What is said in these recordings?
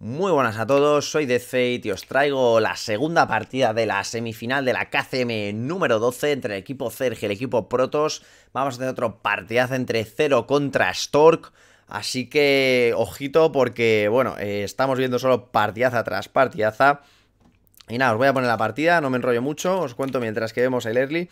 Muy buenas a todos, soy DeathFate y os traigo la segunda partida de la semifinal de la KCM número 12 entre el equipo Zerg y el equipo Protos. Vamos a hacer otro partidazo entre Zero contra Stork. Así que, ojito, porque, bueno, eh, estamos viendo solo partidaza tras partidaza. Y nada, os voy a poner la partida, no me enrollo mucho, os cuento mientras que vemos el early.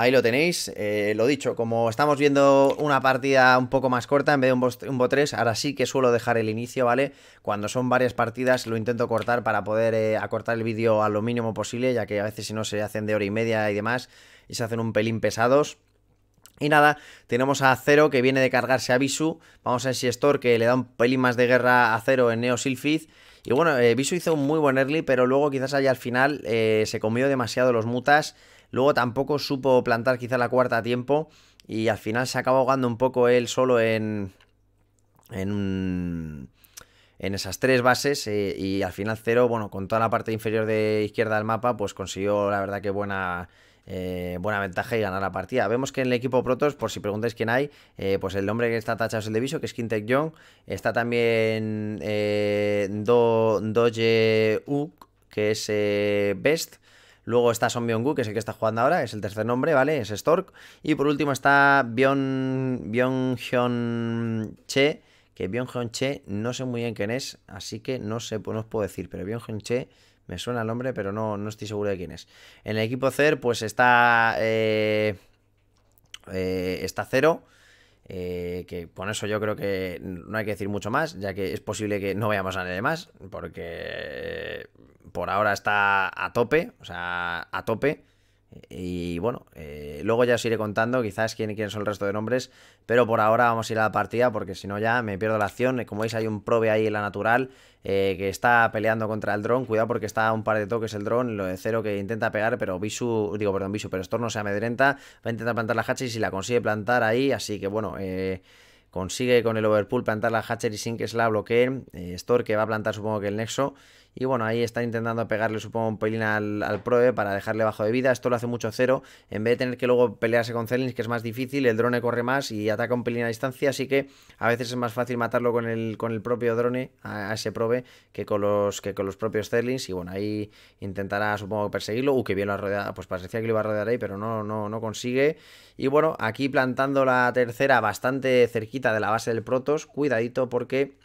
Ahí lo tenéis, eh, lo dicho, como estamos viendo una partida un poco más corta en vez de un bot, ahora sí que suelo dejar el inicio, ¿vale? Cuando son varias partidas lo intento cortar para poder eh, acortar el vídeo a lo mínimo posible, ya que a veces si no se hacen de hora y media y demás y se hacen un pelín pesados. Y nada, tenemos a cero que viene de cargarse a Visu, vamos a ver si que le da un pelín más de guerra a Zero en Neo Silphid. Y bueno, eh, Bisu hizo un muy buen early, pero luego quizás allá al final se comió demasiado los mutas Luego tampoco supo plantar quizá la cuarta a tiempo y al final se acaba ahogando un poco él solo en, en, en esas tres bases eh, y al final cero, bueno, con toda la parte inferior de izquierda del mapa, pues consiguió la verdad que buena... Eh, buena ventaja y ganar la partida. Vemos que en el equipo Protos, por si preguntáis quién hay, eh, pues el nombre que está tachado es el de que es Quintec Young. Está también Do, Doje U, que es Best. Luego está Son Byung-gu, que es que está jugando ahora, es el tercer nombre, ¿vale? Es Stork. Y por último está Byung, hyun Che, que Byung Che no sé muy bien quién es, así que no sé, pues os puedo decir, pero Byung Che me suena el nombre, pero no, no estoy seguro de quién es. En el equipo CER, pues está. Eh, eh, está Cero. Eh, que con eso yo creo que no hay que decir mucho más, ya que es posible que no veamos a nadie más, porque eh, por ahora está a tope, o sea, a tope. Y bueno, eh, luego ya os iré contando quizás quién, quién son el resto de nombres, pero por ahora vamos a ir a la partida porque si no ya me pierdo la acción. Como veis hay un probe ahí en la natural eh, que está peleando contra el dron. Cuidado porque está a un par de toques el dron, lo de cero que intenta pegar, pero Visu, digo perdón, Bisu, pero no se amedrenta, va a intentar plantar la hacha y si la consigue plantar ahí, así que bueno... Eh, consigue con el overpool plantar la y sin que se la bloqueen. Store que va a plantar supongo que el nexo. Y bueno, ahí está intentando pegarle, supongo, un pelín al, al para dejarle bajo de vida. Esto lo hace mucho cero. En vez de tener que luego pelearse con Celins, que es más difícil, el drone corre más y ataca un pelín a distancia. Así que a veces es más fácil matarlo con el, con el propio drone, a, ese Probe, que con los, que con los propios Celins. Y bueno, ahí intentará, supongo, perseguirlo. Uh, que bien lo ha rodeado. Pues parecía que lo iba a rodear ahí, pero no, no, no consigue. Y bueno, aquí plantando la tercera bastante cerquita de la base del Protos. Cuidadito porque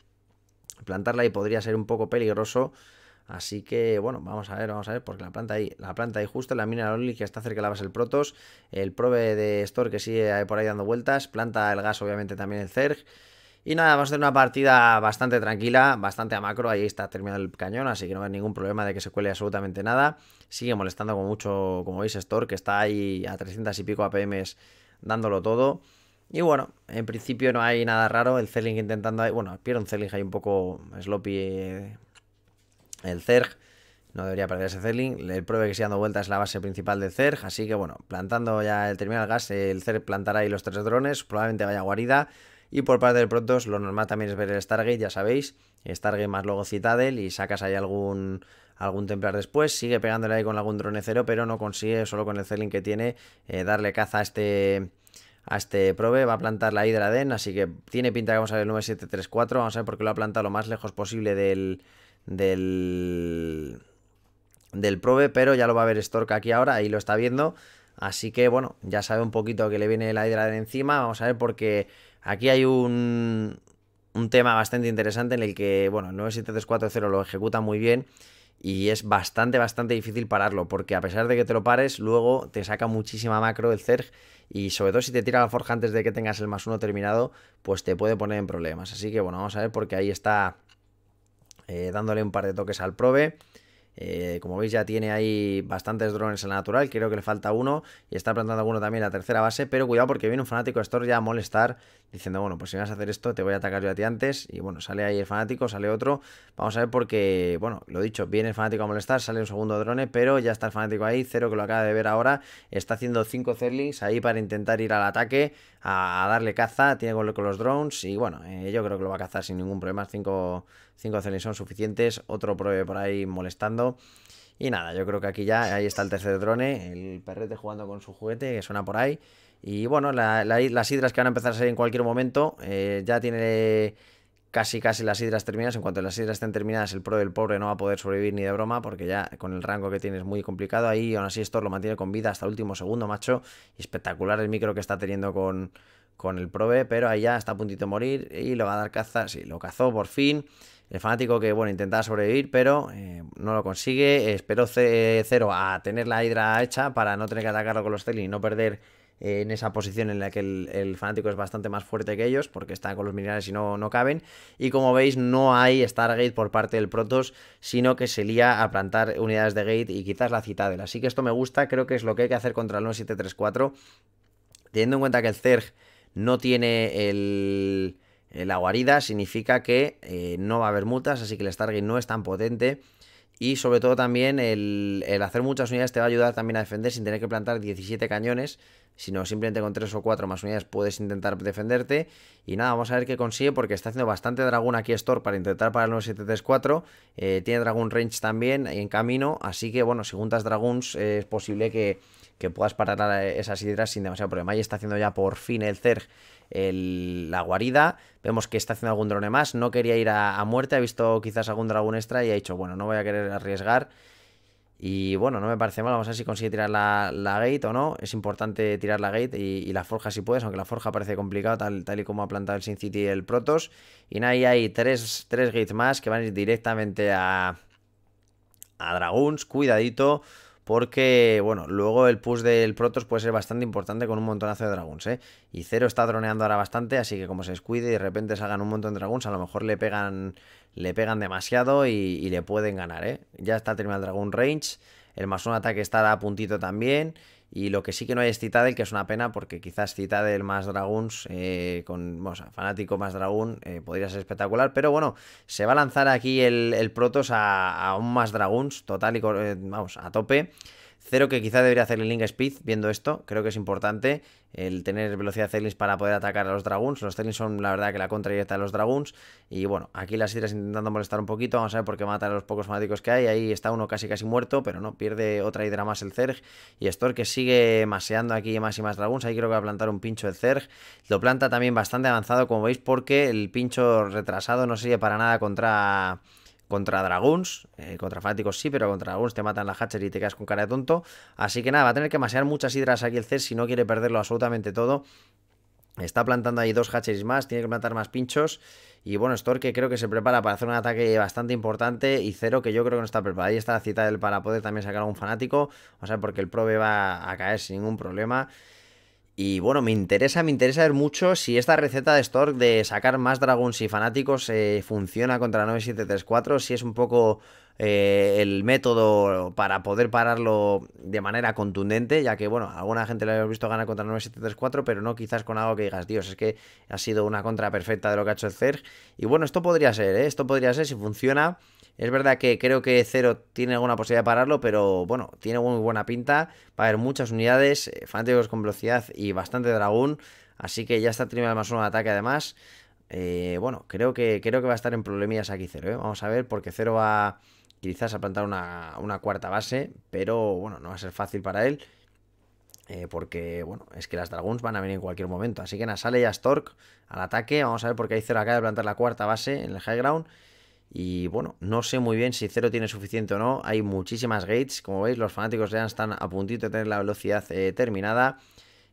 plantarla y podría ser un poco peligroso. Así que, bueno, vamos a ver, vamos a ver, porque la planta ahí, la planta ahí justo, la mina Oli que está cerca de la base del Protos, el Probe de Store que sigue por ahí dando vueltas, planta el gas, obviamente también el Zerg. Y nada, vamos a tener una partida bastante tranquila, bastante a macro. Ahí está terminado el cañón, así que no hay ningún problema de que se cuele absolutamente nada. Sigue molestando con mucho, como veis, Store, que está ahí a 300 y pico APMs dándolo todo. Y bueno, en principio no hay nada raro. El Zerling intentando. Bueno, un Zerling hay un poco. Sloppy. Eh, el Zerg. No debería ese Zerling. El pruebe que sigue dando vueltas es la base principal del Zerg. Así que bueno, plantando ya el terminal gas, el Zerg plantará ahí los tres drones. Probablemente vaya guarida. Y por parte de Protoss, lo normal también es ver el Stargate, ya sabéis. Stargate más luego Citadel y sacas ahí algún algún Templar después, sigue pegándole ahí con algún drone cero, pero no consigue, solo con el Zerling que tiene, eh, darle caza a este a este probe, Va a plantar la Hydra Den, así que tiene pinta que vamos a ver el 9734. Vamos a ver por qué lo ha plantado lo más lejos posible del... del... pero ya lo va a ver Stork aquí ahora, ahí lo está viendo. Así que bueno, ya sabe un poquito que le viene la Hydra den encima. Vamos a ver porque aquí hay un, tema bastante interesante en el que, bueno, el 97340 lo ejecuta muy bien y es bastante, bastante difícil pararlo, porque a pesar de que te lo pares, luego te saca muchísima macro el Zerg y sobre todo si te tira la forja antes de que tengas el más uno terminado, pues te puede poner en problemas. Así que bueno, vamos a ver porque ahí está eh, dándole un par de toques al Probe. Eh, como veis ya tiene ahí bastantes drones en la natural, creo que le falta uno y está plantando uno también en la tercera base, pero cuidado porque viene un fanático Store ya a molestar diciendo, bueno, pues si vas a hacer esto, te voy a atacar yo a ti antes. Y bueno, sale ahí el fanático, sale otro. Vamos a ver porque, bueno, lo dicho, viene el fanático a molestar, sale un segundo drone, pero ya está el fanático ahí. Cero que lo acaba de ver ahora. Está haciendo cinco Zerlings ahí para intentar ir al ataque, a, darle caza. Tiene con, los drones y bueno, eh, yo creo que lo va a cazar sin ningún problema. Cinco, cinco Zerlings son suficientes. Otro pruebe por ahí molestando. Y nada, yo creo que aquí ya, ahí está el tercer drone, el perrete jugando con su juguete que suena por ahí. Y bueno, las hidras que van a empezar a salir en cualquier momento, eh, ya tiene casi casi las hidras terminadas. En cuanto las hidras estén terminadas, el pro el pobre no va a poder sobrevivir ni de broma, porque ya con el rango que tiene es muy complicado. Ahí aún así esto lo mantiene con vida hasta el último segundo, macho. espectacular el micro que está teniendo con, con el Probe, pero ahí ya está a puntito de morir y lo va a dar caza. Sí, lo cazó por fin. El fanático que, bueno, intentaba sobrevivir, pero eh, no lo consigue. Esperó eh, cero a tener la hidra hecha para no tener que atacarlo con los Telly y no perder en esa posición en la que el, fanático es bastante más fuerte que ellos, porque está con los minerales y no, no caben. Y como veis, no hay Stargate por parte del Protoss, sino que se lía a plantar unidades de Gate y quizás la Citadel. Así que esto me gusta, creo que es lo que hay que hacer contra el 1734. Teniendo en cuenta que el Zerg no tiene el la guarida significa que eh, no va a haber mutas, así que el Stargate no es tan potente y sobre todo también el, hacer muchas unidades te va a ayudar también a defender sin tener que plantar 17 cañones, sino simplemente con 3 o 4 más unidades puedes intentar defenderte. Y nada, vamos a ver qué consigue porque está haciendo bastante dragón aquí Store para intentar para el 9734. Eh, tiene dragón range también en camino, así que bueno, si juntas dragons eh, es posible que que puedas parar esas hidras sin demasiado problema. Y está haciendo ya por fin el CERG la guarida. Vemos que está haciendo algún drone más. No quería ir a, muerte. Ha visto quizás algún dragón extra y ha dicho, bueno, no voy a querer arriesgar. Y bueno, no me parece mal. Vamos a ver si consigue tirar la, gate o no. Es importante tirar la gate y, la forja si puedes, aunque la forja parece complicada, tal, y como ha plantado el Sin City y el Protos. Y nada, ahí hay tres, gates más que van a ir directamente a, a Dragons. Cuidadito porque, bueno, luego el push del protos puede ser bastante importante con un montonazo de dragons, ¿eh? Y cero está droneando ahora bastante, así que como se descuide y de repente salgan un montón de dragons, a lo mejor le pegan, le pegan demasiado y, le pueden ganar, ¿eh? Ya está terminado el Dragon Range, el más un ataque está a puntito también... Y lo que sí que no hay es Citadel, que es una pena porque quizás Citadel más Dragons, eh, con, o fanático más Dragon, eh, podría ser espectacular. Pero bueno, se va a lanzar aquí el, el Protoss a, un más Dragons total y, eh, vamos, a tope. Cero que quizá debería hacer el Link Speed viendo esto, creo que es importante el tener velocidad Celis para poder atacar a los Dragons. Los Celis son la verdad que la contra directa de los Dragons. Y bueno, aquí las Hidras intentando molestar un poquito, vamos a ver por qué mata a los pocos fanáticos que hay. Ahí está uno casi casi muerto, pero no, pierde otra Hidra más el Zerg. Y Stork que sigue maseando aquí más y más Dragons. Ahí creo que va a plantar un pincho el Zerg. Lo planta también bastante avanzado, como veis, porque el pincho retrasado no sirve para nada contra contra Dragons, eh, contra Fanáticos sí, pero contra Dragons te matan las Hatcher y te quedas con cara de tonto. Así que nada, va a tener que masear muchas hidras aquí el CES si no quiere perderlo absolutamente todo. Está plantando ahí dos hatcheries más, tiene que plantar más pinchos. Y bueno, Stork creo que se prepara para hacer un ataque bastante importante. Y Cero, que yo creo que no está preparado. Ahí está la cita del para poder también sacar a un fanático. O sea, porque el Probe va a caer sin ningún problema. Y bueno, me interesa, me interesa ver mucho si esta receta de Stork de sacar más dragons y fanáticos eh, funciona contra 9734, si es un poco eh, el método para poder pararlo de manera contundente, ya que bueno, alguna gente lo había visto ganar contra 9734, pero no quizás con algo que digas, Dios, es que ha sido una contra perfecta de lo que ha hecho el Zerg. Y bueno, esto podría ser, ¿eh? esto podría ser si funciona. Es verdad que creo que Cero tiene alguna posibilidad de pararlo, pero bueno, tiene muy buena pinta. Va a haber muchas unidades, eh, fanáticos con velocidad y bastante dragón. Así que ya está teniendo más uno de ataque además. Eh, bueno, creo que, creo que va a estar en problemillas aquí Cero. Eh. Vamos a ver, porque Cero va quizás a plantar una, cuarta base, pero bueno, no va a ser fácil para él. porque, bueno, es que las dragones van a venir en cualquier momento. Así que Nasale y Stork al ataque. Vamos a ver porque hay Cero acá de plantar la cuarta base en el high ground. Y bueno, no sé muy bien si cero tiene suficiente o no. Hay muchísimas gates. Como veis, los fanáticos ya están a puntito de tener la velocidad eh, terminada.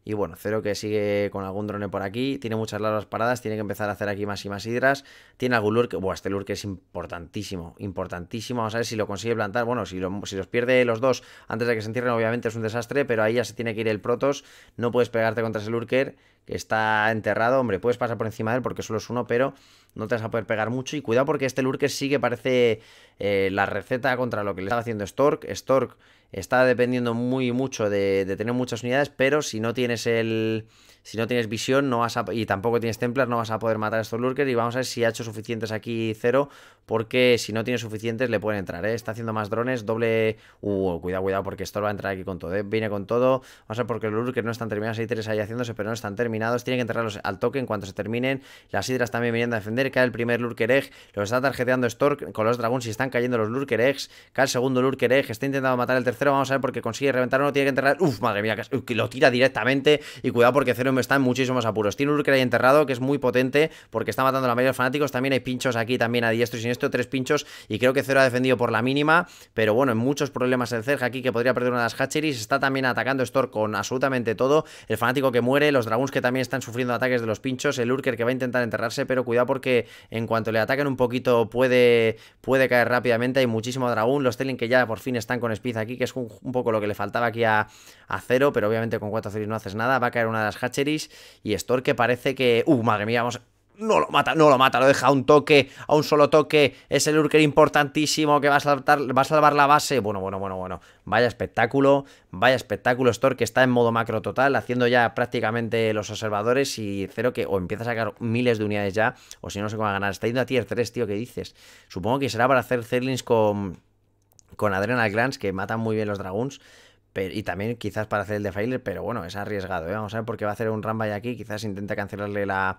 Y bueno, Cero que sigue con algún drone por aquí, tiene muchas largas paradas, tiene que empezar a hacer aquí más y más hidras, tiene algún lurker, este es importantísimo, importantísimo, vamos a ver si lo consigue plantar, bueno, si, si los pierde los dos antes de que se entierren obviamente es un desastre, pero ahí ya se tiene que ir el Protos, no puedes pegarte contra ese lurker que está enterrado, hombre, puedes pasar por encima de él porque solo es uno, pero no te vas a poder pegar mucho y cuidado porque este lurker sí que parece eh, la receta contra lo que le está haciendo Stork, Stork está dependiendo muy mucho de, tener muchas unidades, pero si no tienes el. Si no tienes visión no vas y tampoco tienes Templar, no vas a poder matar a estos lurkers. Y vamos a ver si ha hecho suficientes aquí cero, porque si no tiene suficientes le pueden entrar. ¿eh? Está haciendo más drones, doble... Uh, cuidado, cuidado, porque esto va a entrar aquí con todo. ¿eh? Viene con todo. Vamos a ver porque los lurkers no están terminados. Hay tres ahí haciéndose, pero no están terminados. Tienen que entrarlos al toque en cuanto se terminen. Las hidras también vienen a defender. Cae el primer lurker egg. Los está tarjeteando Stork con los dragones y están cayendo los lurker eggs. Cae el segundo lurker egg. Está intentando matar el tercer vamos a ver, porque consigue reventar uno, tiene que enterrar. Uf, madre mía, que lo tira directamente. Y cuidado porque Cero está en muchísimos apuros. Tiene un Urker ahí enterrado, que es muy potente, porque está matando a la mayoría de los fanáticos. También hay pinchos aquí, también a diestro y esto. tres pinchos. Y creo que Cero ha defendido por la mínima. Pero bueno, en muchos problemas el Zerg aquí que podría perder una de las hatcheries. Está también atacando Store con absolutamente todo. El fanático que muere, los dragones que también están sufriendo ataques de los pinchos. El Urker que va a intentar enterrarse, pero cuidado porque en cuanto le ataquen un poquito puede, puede caer rápidamente. Hay muchísimo dragón. Los Telling que ya por fin están con Spitz aquí, que un, poco lo que le faltaba aquí a, a cero, pero obviamente con cuatro 0 no haces nada. Va a caer una de las hatcheries y Stork que parece que... ¡Uh, madre mía! Vamos... No lo mata, no lo mata, lo deja a un toque, a un solo toque. Es el Urker importantísimo que va a, saltar, va a salvar la base. Bueno, bueno, bueno, bueno. Vaya espectáculo, vaya espectáculo. Stork que está en modo macro total, haciendo ya prácticamente los observadores y cero que o empieza a sacar miles de unidades ya, o si no, no sé cómo va a ganar. Está yendo a tier 3, tío, ¿qué dices? Supongo que será para hacer Zerlings con con Adrenal Glance, que matan muy bien los dragons. y también quizás para hacer el Defiler, pero bueno, es arriesgado. ¿eh? Vamos a ver porque va a hacer un Rambay aquí. Quizás intenta cancelarle la,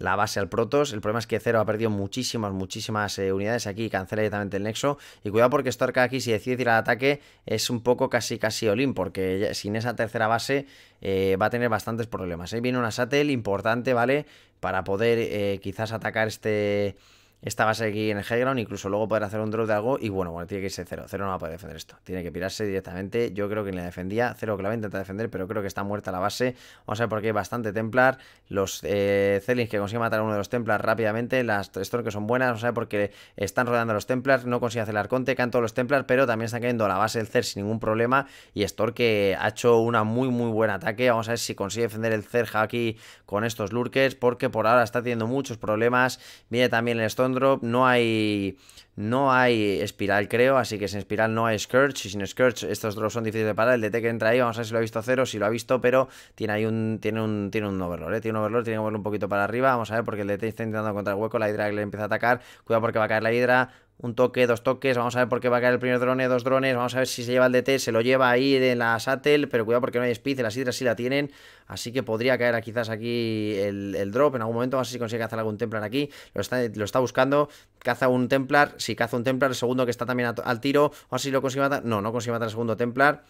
base al protos El problema es que cero ha perdido muchísimas, muchísimas eh, unidades aquí. Cancela directamente el Nexo. Y cuidado porque Storka aquí, si decide ir al ataque, es un poco casi, casi Olin. Porque sin esa tercera base eh, va a tener bastantes problemas. Ahí Viene una Satel importante, ¿vale? Para poder quizás atacar este esta base aquí en el high ground, incluso luego poder hacer un drop de algo. Y bueno, bueno, tiene que irse cero cero no va a poder defender esto. Tiene que pirarse directamente. Yo creo que le la defendía. cero que la va a intentar defender, pero creo que está muerta la base. Vamos a ver por qué hay bastante Templar. Los eh, que consigue matar a uno de los Templars rápidamente. Las Stork que son buenas. Vamos a ver por qué están rodeando a los Templars. No consigue hacer el arconte. Caen todos los Templars, pero también están cayendo a la base del Cer sin ningún problema. Y Stork que ha hecho una muy, muy buen ataque. Vamos a ver si consigue defender el cerja aquí con estos Lurkers, porque por ahora está teniendo muchos problemas. Viene también el Stone. Drop, no hay, no hay Espiral, creo, así que sin Espiral no hay Scourge, y sin Scourge estos drops son difíciles de parar, el DT que entra ahí, vamos a ver si lo ha visto cero, si lo ha visto, pero tiene ahí un, tiene un, tiene un overlord, eh, tiene un overlord, tiene que un poquito para arriba, vamos a ver, porque el DT está intentando encontrar hueco, la Hydra le empieza a atacar, cuidado porque va a caer la Hydra, un toque, dos toques, vamos a ver por qué va a caer el primer drone, dos drones, vamos a ver si se lleva el DT, se lo lleva ahí de la Satel, pero cuidado porque no hay speed, las hidras sí la tienen, así que podría caer quizás aquí el, drop en algún momento, vamos a ver si consigue cazar algún Templar aquí, lo está, buscando, caza un Templar, si caza un Templar, el segundo que está también al tiro, vamos a si lo consigue matar, no, no consigue matar el segundo Templar,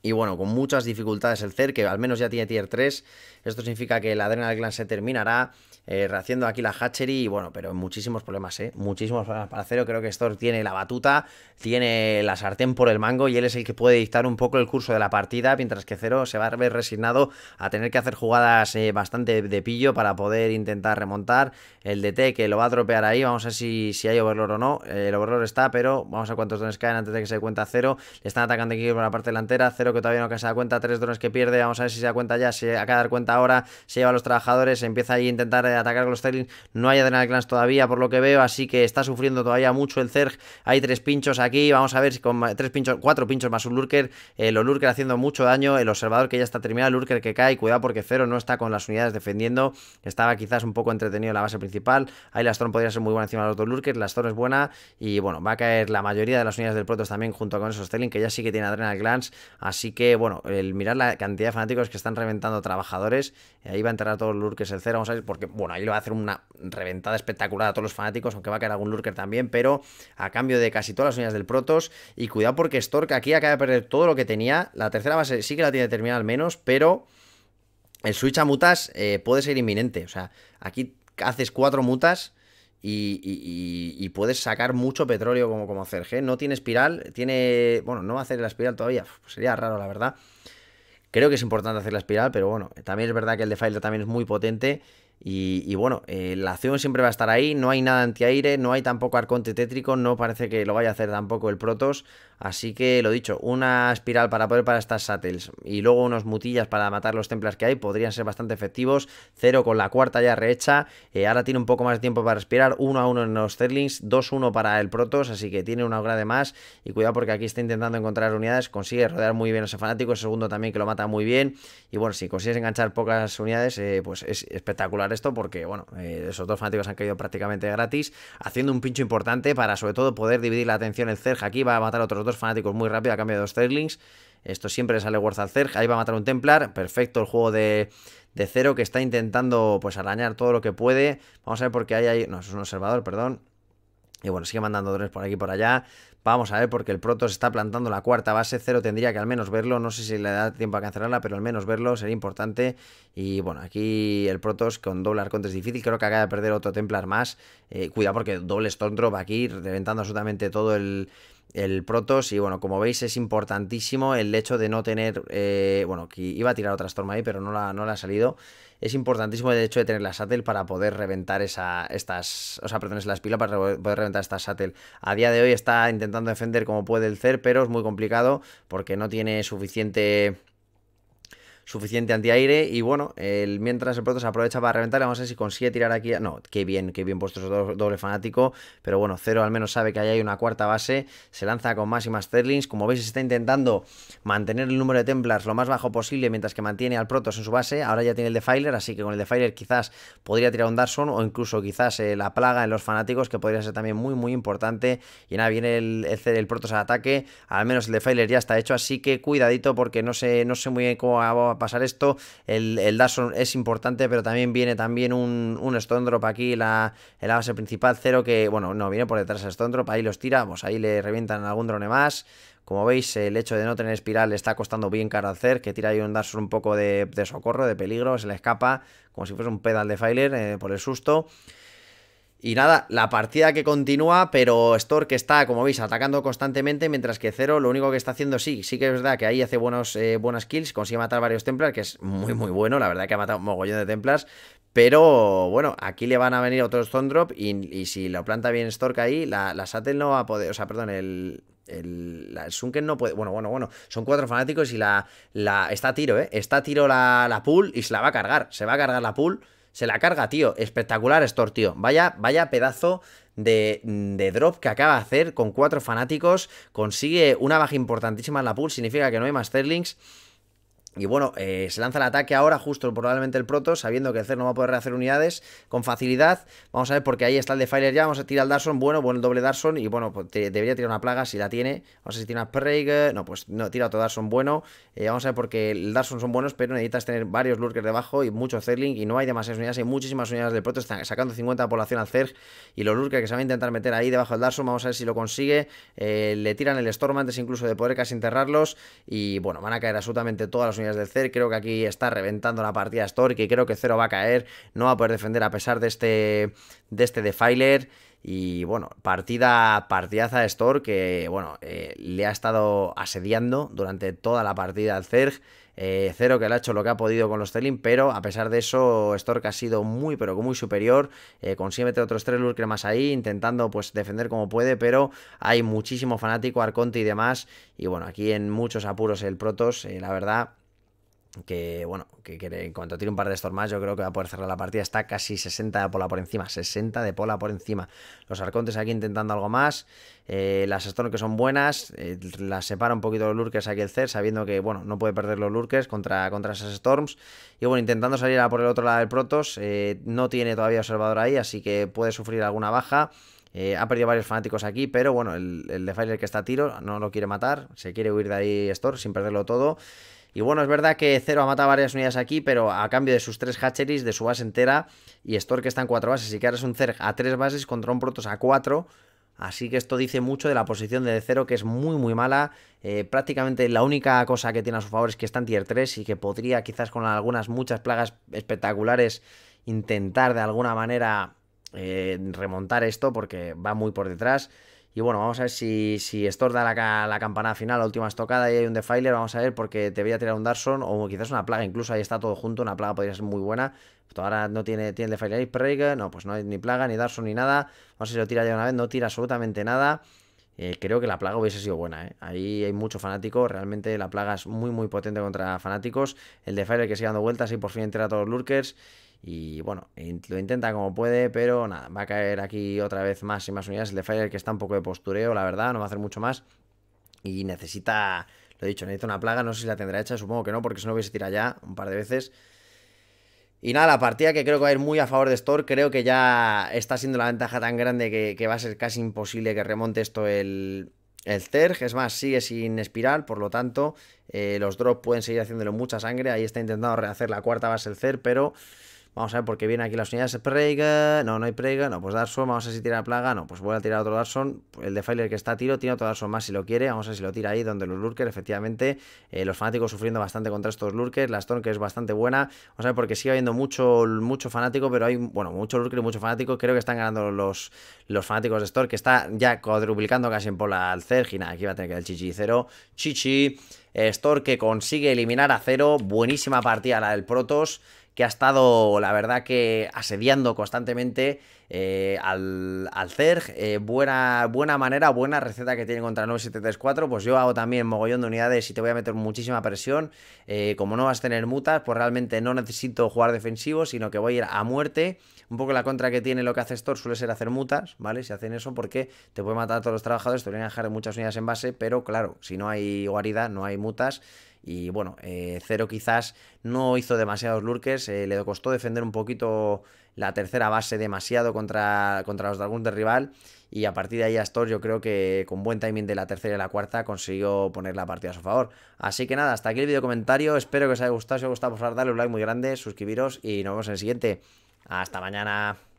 y bueno, con muchas dificultades el CER, que al menos ya tiene tier 3. Esto significa que la Adrenal Gland se terminará eh, rehaciendo aquí la hatchery y bueno, pero muchísimos problemas, ¿eh? Muchísimos problemas para Cero. Creo que Store tiene la batuta, tiene la sartén por el mango y él es el que puede dictar un poco el curso de la partida, mientras que Cero se va a ver resignado a tener que hacer jugadas eh, bastante de pillo para poder intentar remontar. El DT que lo va a tropear ahí, vamos a ver si, hay overlord o no. Eh, el overlord está, pero vamos a cuántos drones caen antes de que se dé cuenta Cero. Le están atacando aquí por la parte delantera, Cero que todavía no se da cuenta, tres drones que pierde, vamos a ver si se da cuenta ya, se si acaba de dar cuenta ahora, se lleva a los trabajadores, empieza ahí a intentar de atacar con los Stelling, No hay Adrenal Clans todavía, por lo que veo, así que está sufriendo todavía mucho el Zerg. Hay tres pinchos aquí, vamos a ver si con tres pinchos, cuatro pinchos más un Lurker. el eh, los Lurker haciendo mucho daño, el Observador que ya está terminado, el Lurker que cae, cuidado porque Cero no está con las unidades defendiendo. Estaba quizás un poco entretenido la base principal. Ahí la Storm podría ser muy buena encima de los dos Lurkers, la Storm es buena y bueno, va a caer la mayoría de las unidades del Protoss también junto con esos Stelling que ya sí que tiene Adrenal Glance. Así que bueno, el mirar la cantidad de fanáticos que están reventando trabajadores, eh, ahí va a enterrar todos los Lurkers el Cero, vamos a ver porque... Bueno, bueno, ahí le va a hacer una reventada espectacular a todos los fanáticos, aunque va a caer algún lurker también, pero a cambio de casi todas las uñas del Protos Y cuidado porque Stork aquí acaba de perder todo lo que tenía. La tercera base sí que la tiene terminada al menos, pero el switch a mutas eh, puede ser inminente. O sea, aquí haces cuatro mutas. Y, puedes sacar mucho petróleo como, como ¿eh? No tiene espiral, tiene. Bueno, no va a hacer la espiral todavía, sería raro, la verdad. Creo que es importante hacer la espiral, pero bueno, también es verdad que el también es muy potente. Y, bueno, eh, la acción siempre va a estar ahí, no hay nada antiaire, no hay tampoco arconte tétrico, no parece que lo vaya a hacer tampoco el Protos. Así que lo dicho, una espiral para poder para estas shuttles y luego unos mutillas para matar los templas que hay podrían ser bastante efectivos. Cero con la cuarta ya rehecha, eh, ahora tiene un poco más de tiempo para respirar, uno a uno en los Zerlings, 2-1 para el Protos, así que tiene una hora de más. Y cuidado porque aquí está intentando encontrar unidades, consigue rodear muy bien a ese fanático, el segundo también que lo mata muy bien. Y bueno, si consigues enganchar pocas unidades, eh, pues es espectacular esto porque, bueno, eh, esos dos fanáticos han caído prácticamente gratis, haciendo un pincho importante para sobre todo poder dividir la atención El Zerg. Aquí va a matar a otros dos fanáticos muy rápido a cambio de dos Zerglings. Esto siempre sale worth al Zerg. Ahí va a matar un Templar. Perfecto el juego de, Cero que está intentando pues arañar todo lo que puede. Vamos a ver porque ahí hay... No, es un observador, perdón. Y bueno, sigue mandando drones por aquí y por allá. Vamos a ver, porque el Protoss está plantando la cuarta base. Cero tendría que al menos verlo. No sé si le da tiempo a cancelarla, pero al menos verlo sería importante. Y bueno, aquí el Protoss con doble arconte es difícil. Creo que acaba de perder otro Templar más. Eh, cuidado porque doble va aquí, reventando absolutamente todo el, el Protoss y bueno, como veis es importantísimo el hecho de no tener, eh, bueno, que iba a tirar otra Storm ahí pero no la, no la ha salido, es importantísimo el hecho de tener la Shuttle para poder reventar esa, estas, o sea, perdón, es la espila para poder reventar esta Shuttle. A día de hoy está intentando defender como puede el CER, pero es muy complicado porque no tiene suficiente suficiente antiaire. Y bueno, el, mientras el Protoss aprovecha para reventar, vamos a ver si consigue tirar aquí. No, qué bien, qué bien puesto doble, doble fanático. Pero bueno, Cero al menos sabe que ahí hay una cuarta base. Se lanza con más y más Sterlings. Como veis, está intentando mantener el número de Templars lo más bajo posible mientras que mantiene al Protoss en su base. Ahora ya tiene el Defiler, así que con el Defiler quizás podría tirar un Darson o incluso quizás eh, la plaga en los fanáticos, que podría ser también muy, muy importante. Y nada, viene el, el, el Protoss al ataque. Al menos el Defiler ya está hecho, así que cuidadito porque no sé, no sé muy bien cómo va pasar esto. El, el es importante, pero también viene también un, un Stone Drop aquí, la, la base principal, cero que, bueno, no, viene por detrás el Stone Drop, ahí los tiramos, ahí le revientan algún drone más. Como veis, el hecho de no tener espiral le está costando bien caro hacer, que tira ahí un Darson un poco de, socorro, de peligro, se le escapa como si fuese un pedal de Filer eh, por el susto. Y nada, la partida que continúa, pero Stork está, como veis, atacando constantemente, mientras que Zero lo único que está haciendo, sí, sí que es verdad que ahí hace buenos, eh, buenas kills, consigue matar varios Templars, que es muy, muy bueno, la verdad que ha matado un mogollón de Templars, pero bueno, aquí le van a venir otros Stone y, si lo planta bien Stork ahí, la, la no va a poder, o sea, perdón, el, el, Sunken no puede. Bueno, bueno, bueno. Son cuatro fanáticos y la. la está a tiro, ¿eh? Está a tiro la, la pool y se la va a cargar. Se va a cargar la pool. Se la carga, tío. Espectacular esto tío. Vaya, vaya pedazo de, drop que acaba de hacer con cuatro fanáticos. Consigue una baja importantísima en la pool. Significa que no hay más Sterlings. Y bueno, eh, se lanza el ataque ahora, justo probablemente el Proto, sabiendo que el no va a poder rehacer unidades con facilidad. Vamos a ver, porque ahí está el Defiler ya. Vamos a tirar al Darson. Bueno, bueno, el doble Darson. Y bueno, pues debería tirar una plaga si la tiene. Vamos a ver si tiene una Prager. No, pues no, tira otro Darson bueno. Eh, vamos a ver, porque el Darson son buenos, pero necesitas tener varios Lurkers debajo y mucho Zerling. Y no hay demasiadas unidades, hay muchísimas unidades del Proto. Están sacando 50 de población al Zerg. Y los Lurkers que se van a intentar meter ahí debajo del Darson. Vamos a ver si lo consigue. Eh, le tiran el Storm antes incluso de poder casi enterrarlos. Y bueno, van a caer absolutamente todas las unidades de Cerg, Creo que aquí está reventando la partida Stork y creo que Cero va a caer. No va a poder defender a pesar de este, de este Defiler. Y bueno, partida, partidaza de Stork que, bueno, eh, le ha estado asediando durante toda la partida al Zerg. Eh, Cero que le ha hecho lo que ha podido con los Telin, pero a pesar de eso, Stork ha sido muy, pero muy superior. Eh, consigue meter otros tres Lurker más ahí, intentando pues defender como puede, pero hay muchísimo fanático, Arconte y demás. Y bueno, aquí en muchos apuros el Protos, eh, la verdad, que bueno, que, en cuanto tire un par de Storms más, yo creo que va a poder cerrar la partida. Está casi 60 de pola por encima, 60 de pola por encima. Los arcontes aquí intentando algo más. Eh, las Storm que son buenas, eh, las separa un poquito los lurkers aquí el CER, sabiendo que bueno, no puede perder los lurkers contra, contra esas Storms. Y bueno, intentando salir a por el otro lado del Protos, eh, no tiene todavía observador ahí, así que puede sufrir alguna baja. ha perdido varios fanáticos aquí, pero bueno, el, el Defiler que está a tiro no lo quiere matar, se quiere huir de ahí Storm sin perderlo todo. Y bueno, es verdad que Cero ha matado varias unidades aquí, pero a cambio de sus tres hatcheries, de su base entera y Stork que está en cuatro bases. Y que ahora es un Zerg a tres bases contra un Protoss a cuatro. Así que esto dice mucho de la posición de Cero, que es muy, muy mala. Eh, prácticamente la única cosa que tiene a su favor es que está en tier 3 y que podría, quizás con algunas muchas plagas espectaculares, intentar de alguna manera eh, remontar esto, porque va muy por detrás. Y bueno, vamos a ver si, si da la, la campanada final, la última estocada y hay un Defiler. Vamos a ver porque te voy a tirar un Darson o quizás una plaga. Incluso ahí está todo junto. Una plaga podría ser muy buena. ahora no tiene, tiene el Defiler No, pues no hay ni plaga, ni Darson, ni nada. Vamos a ver si lo tira ya una vez. No tira absolutamente nada. Eh, creo que la plaga hubiese sido buena, ¿eh? Ahí hay mucho fanático, realmente la plaga es muy muy potente contra fanáticos. El Defiler que sigue dando vueltas y por fin entera a todos los lurkers. Y bueno, lo intenta como puede, pero nada, va a caer aquí otra vez más y más unidades. El de Fire que está un poco de postureo, la verdad, no va a hacer mucho más. Y necesita, lo he dicho, necesita una plaga, no sé si la tendrá hecha, supongo que no, porque si no a tirado ya un par de veces. Y nada, la partida que creo que va a ir muy a favor de Store, creo que ya está siendo la ventaja tan grande que, va a ser casi imposible que remonte esto el, el Zerg, es más, sigue sin espiral, por lo tanto, eh, los drops pueden seguir haciéndole mucha sangre. Ahí está intentando rehacer la cuarta base el Zerg, pero Vamos a ver por qué viene aquí las unidades. Prega. No, no hay prega. No, pues Darson. Vamos a ver si tira plaga. No, pues voy a tirar otro Darson. El Defiler que está a tiro tiene otro Darson más si lo quiere. Vamos a ver si lo tira ahí donde los Lurkers... Efectivamente, eh, los fanáticos sufriendo bastante contra estos Lurkers. La Storm que es bastante buena. Vamos a ver porque sigue habiendo mucho, mucho fanático, pero hay, bueno, mucho Lurker y mucho fanático. Creo que están ganando los, los fanáticos de Storm, que está ya cuadruplicando casi en pola al Cergina. Aquí va a tener que dar el Chichi cero Chichi. Eh, Storm que consigue eliminar a cero. Buenísima partida la del Protos que ha estado, la verdad, que asediando constantemente eh, al, al CERG. Eh, buena, buena manera, buena receta que tiene contra 9734. Pues yo hago también mogollón de unidades y te voy a meter muchísima presión. Eh, como no vas a tener mutas, pues realmente no necesito jugar defensivo, sino que voy a ir a muerte. Un poco la contra que tiene lo que hace Store suele ser hacer mutas, ¿vale? Si hacen eso, porque te puede matar a todos los trabajadores, te van dejar muchas unidades en base, pero claro, si no hay guarida, no hay mutas. Y bueno, eh, Cero quizás no hizo demasiados lurques eh, le costó defender un poquito la tercera base demasiado contra, contra los Dragons de rival. Y a partir de ahí Astor yo creo que con buen timing de la tercera y la cuarta consiguió poner la partida a su favor. Así que nada, hasta aquí el vídeo comentario. Espero que os haya gustado. Si os ha gustado, por favor, darle un like muy grande, suscribiros y nos vemos en el siguiente. Hasta mañana.